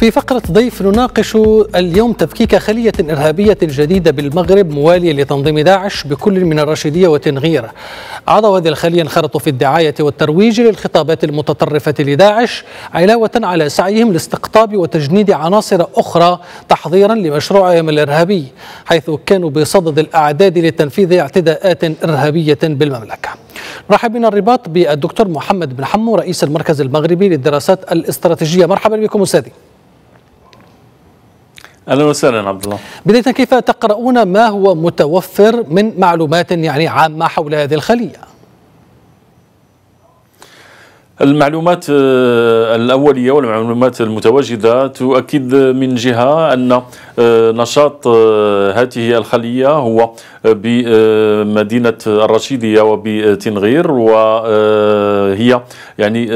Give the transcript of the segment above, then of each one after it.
في فقرة ضيف نناقش اليوم تفكيك خلية إرهابية جديدة بالمغرب موالية لتنظيم داعش بكل من الرشيدية وتنغيرة أعضاء هذه الخلية انخرطوا في الدعاية والترويج للخطابات المتطرفة لداعش علاوة على سعيهم لاستقطاب وتجنيد عناصر أخرى تحضيرا لمشروعهم الإرهابي حيث كانوا بصدد الأعداد لتنفيذ اعتداءات إرهابية بالمملكة رحب بنا الرباط بالدكتور محمد بن حمو رئيس المركز المغربي للدراسات الاستراتيجية مرحبا بكم أستاذي اهلا وسهلا عبد الله. بدايه كيف تقرؤون ما هو متوفر من معلومات يعني عامه حول هذه الخليه؟ المعلومات آه، الأولية والمعلومات المتواجدة تؤكد من جهة أن آه، نشاط آه، هذه الخلية هو آه، بمدينة الرشيدية وبتنغير وهي يعني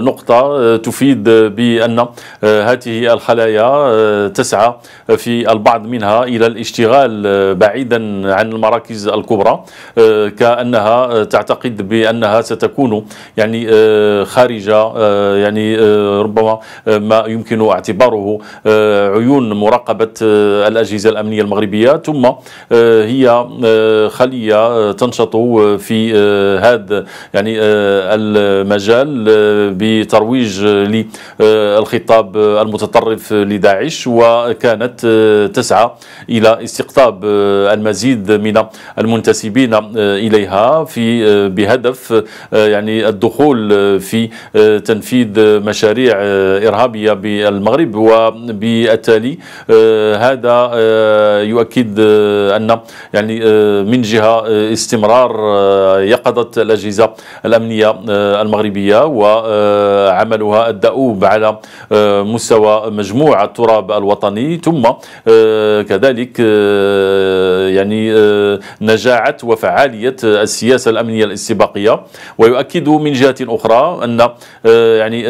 نقطة تفيد بأن هذه الخلايا تسعى في البعض منها إلى الاشتغال بعيدا عن المراكز الكبرى كأنها تعتقد بأنها ستكون يعني خارجة يعني ربما ما يمكن اعتباره عيون مراقبة آه، الأجهزة الأمنية المغربية ثم آه، هي آه، خلية تنشط في هذا يعني المجال بترويج للخطاب المتطرف لداعش وكانت تسعى إلى استقطاب المزيد من المنتسبين إليها في بهدف يعني الدخول في تنفيذ مشاريع إرهابية بالمغرب وبالتالي هذا آه، يؤكد آه، أن يعني آه، من جهة استمرار يقظة الأجهزة الأمنية المغربية وعملها الدؤوب على مستوى مجموع التراب الوطني ثم كذلك يعني نجاعة وفعالية السياسة الأمنية الاستباقية ويؤكد من جهة أخرى أن يعني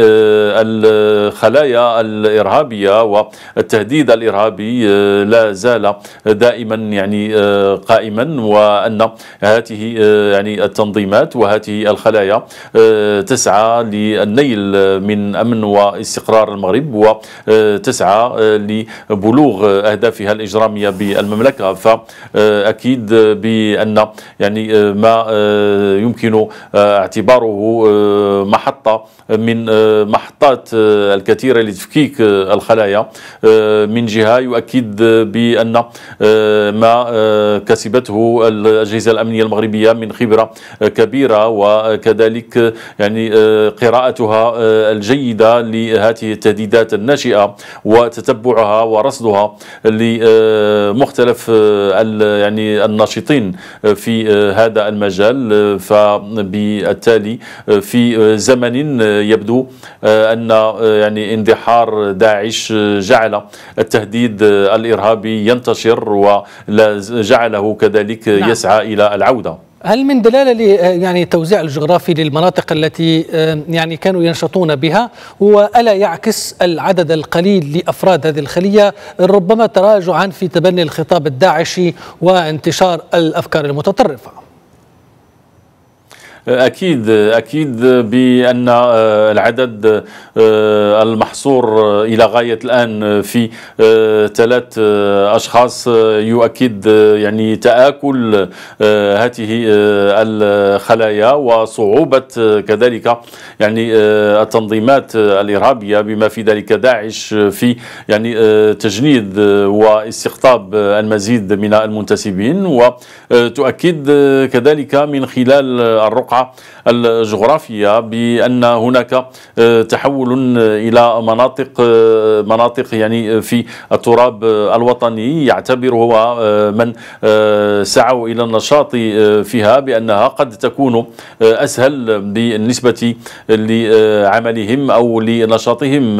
الخلايا الإرهابية والتهديد الإرهابي آه، لا زال آه، دائما يعني آه، قائما وأن هذه يعني التنظيمات وهذه الخلايا تسعى للنيل من أمن واستقرار المغرب وتسعى لبلوغ أهدافها الإجرامية بالمملكة فأكيد بأن يعني ما يمكن اعتباره محطة من محطات الكثيرة لتفكيك الخلايا من جهة يؤكد أكيد بأن آه، ما آه، كسبته الأجهزة الأمنية المغربية من خبرة كبيرة وكذلك يعني آه، قراءتها الجيدة لهذه التهديدات الناشئة وتتبعها ورصدها لمختلف يعني الناشطين في هذا المجال فبالتالي في زمن يبدو أن يعني اندحار داعش جعل التهديد الإرهابي ينتشر وجعله كذلك نعم. يسعى إلى العودة هل من دلالة يعني توزيع الجغرافي للمناطق التي آه، يعني كانوا ينشطون بها وألا يعكس العدد القليل لأفراد هذه الخلية ربما تراجعا في تبني الخطاب الداعشي وانتشار الأفكار المتطرفة أكيد أكيد بأن آه، العدد آه، المحصور إلى غاية الآن في آه، ثلاث أشخاص يؤكد يعني تآكل هذه الخلايا وصعوبة كذلك يعني التنظيمات الإرهابية بما في ذلك داعش في يعني تجنيد واستقطاب المزيد من المنتسبين وتؤكد كذلك من خلال الرقعة الجغرافية بأن هناك آه، تحول آه، إلى مناطق آه، مناطق يعني في التراب الوطني يعتبر هو من سعوا إلى النشاط فيها بأنها قد تكون أسهل بالنسبة لعملهم أو لنشاطهم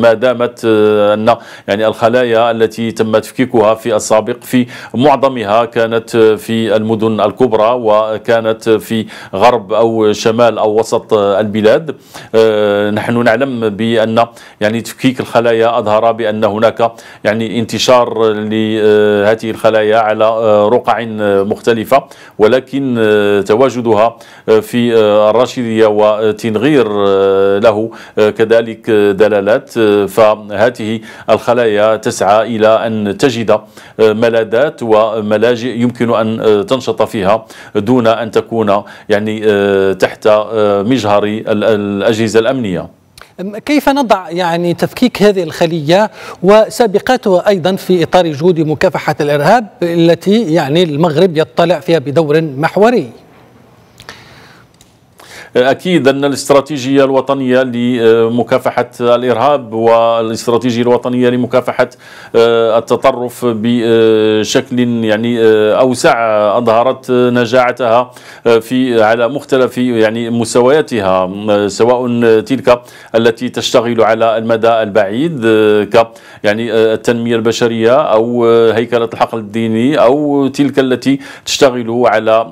ما دامت أن يعني الخلايا التي تم تفكيكها في السابق في معظمها كانت في المدن الكبرى وكانت في غرب غرب أو شمال أو وسط البلاد آه، نحن نعلم بأن يعني تفكيك الخلايا أظهر بأن هناك يعني انتشار لهذه الخلايا على آه، رقع مختلفة ولكن آه، تواجدها في الراشدية وتنغير له كذلك دلالات فهذه الخلايا تسعى إلى أن تجد ملاذات وملاجئ يمكن أن تنشط فيها دون أن تكون يعني آه، تحت آه، مجهر الأجهزة الأمنية كيف نضع يعني تفكيك هذه الخلية وسابقاتها أيضا في إطار جهود مكافحة الإرهاب التي يعني المغرب يطلع فيها بدور محوري أكيد أن الاستراتيجية الوطنية لمكافحة الإرهاب والاستراتيجية الوطنية لمكافحة آه، التطرف بشكل يعني آه، أوسع أظهرت نجاعتها آه، في على مختلف يعني مستوياتها سواء تلك التي تشتغل على المدى البعيد ك يعني التنمية البشرية أو هيكلة الحقل الديني أو تلك التي تشتغل على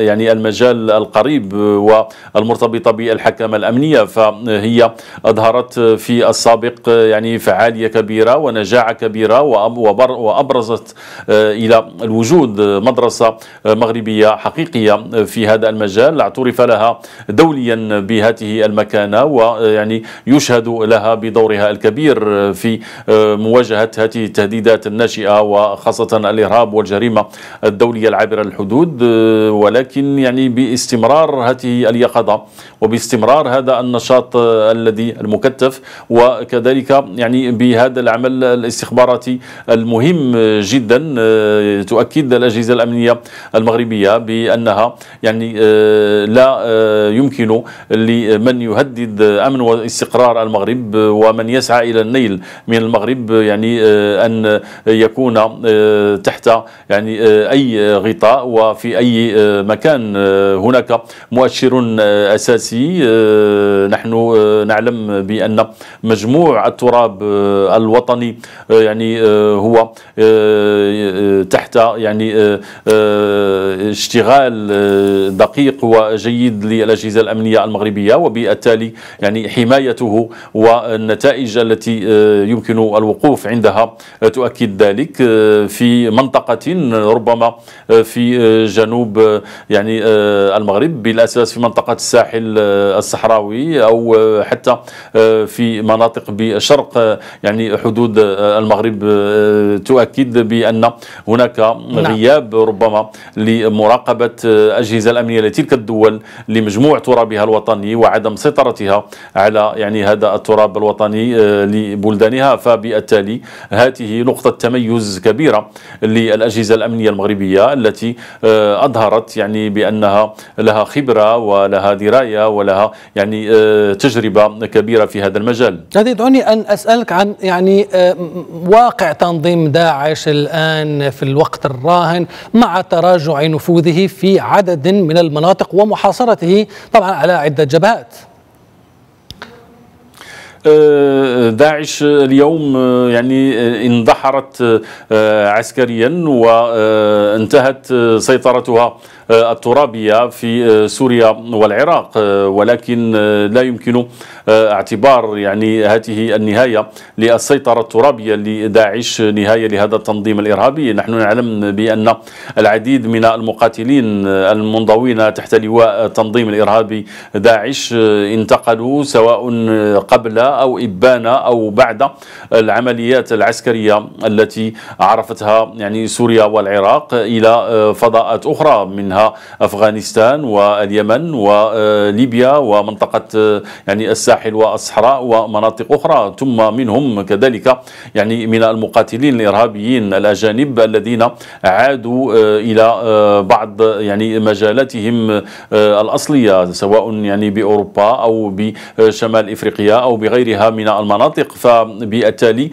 يعني المجال القريب و المرتبطة بالحكامة الأمنية فهي أظهرت في السابق يعني فعالية كبيرة ونجاعة كبيرة وأبرزت آه، إلى الوجود مدرسة مغربية حقيقية في هذا المجال اعترف لها دوليا بهذه المكانة ويعني آه، يشهد لها بدورها الكبير آه، في مواجهة هذه التهديدات الناشئة وخاصة الإرهاب والجريمة الدولية العابرة للحدود ولكن يعني باستمرار هذه اليقظة اليقظة وباستمرار هذا النشاط آه، الذي المكثف وكذلك يعني بهذا العمل الاستخباراتي المهم آه، جدا آه، تؤكد الأجهزة الأمنية المغربية بأنها يعني لا يمكن لمن يهدد أمن واستقرار المغرب ومن يسعى إلى النيل من المغرب يعني أن يكون تحت يعني أي غطاء وفي أي مكان هناك مؤشر أساسي آه، نحن آه، نعلم بأن مجموع التراب آه، الوطني يعني هو تحت يعني اشتغال دقيق وجيد للأجهزة الأمنية المغربية وبالتالي يعني حمايته والنتائج التي يمكن الوقوف عندها تؤكد ذلك في منطقة ربما في جنوب يعني المغرب بالأساس في منطقة منطقة الساحل آه، الصحراوي أو آه، حتى آه، في مناطق بشرق يعني حدود المغرب تؤكد بأن هناك نعم. غياب ربما لمراقبة أجهزة الأمنية لتلك الدول لمجموع ترابها الوطني وعدم سيطرتها على يعني هذا التراب الوطني لبلدانها فبالتالي هذه نقطة تميز كبيرة للأجهزة الأمنية المغربية التي أظهرت يعني بأنها لها خبرة ولها لها دراية ولها يعني آه، تجربة كبيرة في هذا المجال هذه دعوني أن أسألك عن يعني آه، واقع تنظيم داعش الآن في الوقت الراهن مع تراجع نفوذه في عدد من المناطق ومحاصرته طبعا على عدة جبهات آه، داعش اليوم يعني اندحرت عسكريا وانتهت سيطرتها آه، الترابية في آه، سوريا والعراق آه، ولكن لا يمكن اعتبار يعني هذه النهاية للسيطرة الترابية لداعش نهاية لهذا التنظيم الإرهابي نحن نعلم بأن العديد من المقاتلين المنضوين تحت لواء التنظيم الإرهابي داعش انتقلوا سواء قبل أو إبان أو بعد العمليات العسكرية التي عرفتها يعني سوريا والعراق إلى فضاءات أخرى منها أفغانستان واليمن وليبيا ومنطقة يعني الساحل والصحراء ومناطق أخرى ثم منهم كذلك يعني من المقاتلين الإرهابيين الأجانب الذين عادوا آه، إلى آه، بعض يعني مجالاتهم آه، الأصلية سواء يعني بأوروبا أو بشمال إفريقيا أو بغيرها من المناطق فبالتالي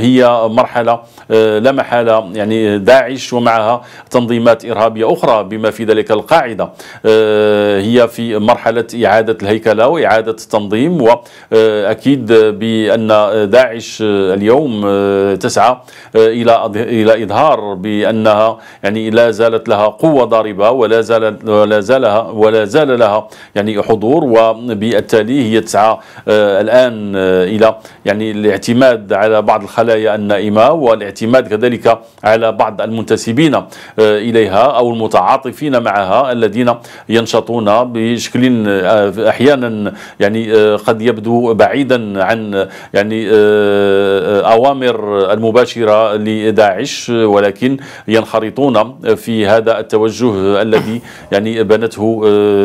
هي مرحلة لا محالة يعني داعش ومعها تنظيمات إرهابية أخرى بما في ذلك القاعدة آه، هي في مرحلة إعادة الهيكلة وإعادة التنظيم وأكيد بأن داعش اليوم آه، تسعى آه، إلى إلى إظهار بأنها يعني لا زالت لها قوة ضاربة ولا زالت ولا زالها ولا زال لها يعني حضور وبالتالي هي تسعى الآن إلى يعني الاعتماد على بعض الخلايا النائمة والاعتماد كذلك على بعض المنتسبين إليها أو المتعاطفين متعاطفين معها الذين ينشطون بشكل آه، احيانا يعني آه، قد يبدو بعيدا عن يعني آه، اوامر المباشره لداعش ولكن ينخرطون في هذا التوجه الذي يعني بنته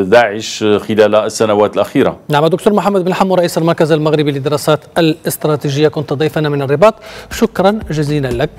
داعش خلال السنوات الاخيره. نعم دكتور محمد بن حمو رئيس المركز المغربي للدراسات الاستراتيجيه كنت ضيفنا من الرباط شكرا جزيلا لك.